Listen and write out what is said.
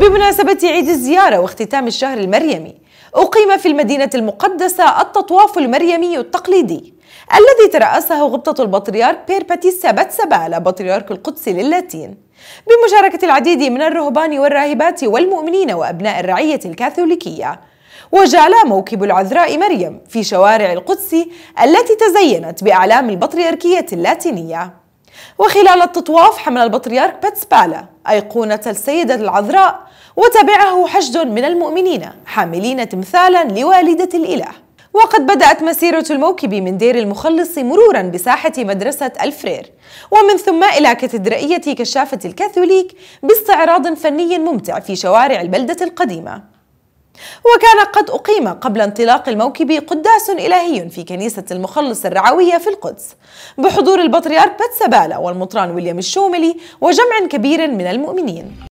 بمناسبة عيد الزيارة واختتام الشهر المريمي أقيم في المدينة المقدسة التطواف المريمي التقليدي الذي ترأسه غبطة البطريرك بيرباتيس باتسبالة بطريرك القدس للاتين بمشاركة العديد من الرهبان والراهبات والمؤمنين وأبناء الرعية الكاثوليكية وجعل موكب العذراء مريم في شوارع القدس التي تزينت بأعلام البطريركية اللاتينية وخلال التطواف حمل البطريرك باتسبالا أيقونة السيدة العذراء وتبعه حشد من المؤمنين حاملين تمثالا لوالدة الإله وقد بدأت مسيرة الموكب من دير المخلص مرورا بساحة مدرسة الفرير ومن ثم إلى كاتدرائية كشافة الكاثوليك باستعراض فني ممتع في شوارع البلدة القديمة وكان قد أقيم قبل انطلاق الموكب قداس إلهي في كنيسة المخلص الرعوية في القدس بحضور البطريرك بتسبالة والمطران ويليام الشوملي وجمع كبير من المؤمنين